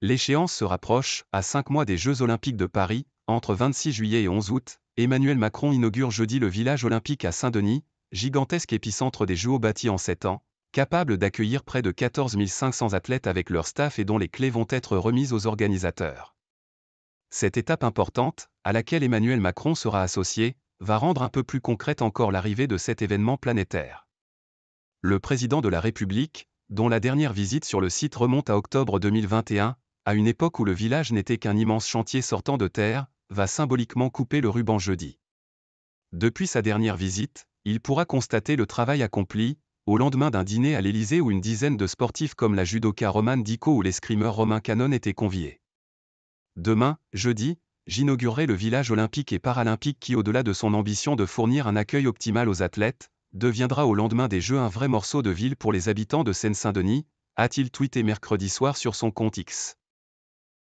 L'échéance se rapproche, à cinq mois des Jeux Olympiques de Paris, entre 26 juillet et 11 août, Emmanuel Macron inaugure jeudi le village olympique à Saint-Denis, gigantesque épicentre des Jeux, bâti en sept ans, capable d'accueillir près de 14 500 athlètes avec leur staff et dont les clés vont être remises aux organisateurs. Cette étape importante, à laquelle Emmanuel Macron sera associé, va rendre un peu plus concrète encore l'arrivée de cet événement planétaire. Le président de la République, dont la dernière visite sur le site remonte à octobre 2021, à une époque où le village n'était qu'un immense chantier sortant de terre, va symboliquement couper le ruban jeudi. Depuis sa dernière visite, il pourra constater le travail accompli, au lendemain d'un dîner à l'Élysée où une dizaine de sportifs comme la judoka Romane Dico ou l'escrimeur Romain Canon étaient conviés. Demain, jeudi, j'inaugurerai le village olympique et paralympique qui, au-delà de son ambition de fournir un accueil optimal aux athlètes, deviendra au lendemain des Jeux un vrai morceau de ville pour les habitants de Seine-Saint-Denis, a-t-il tweeté mercredi soir sur son compte X.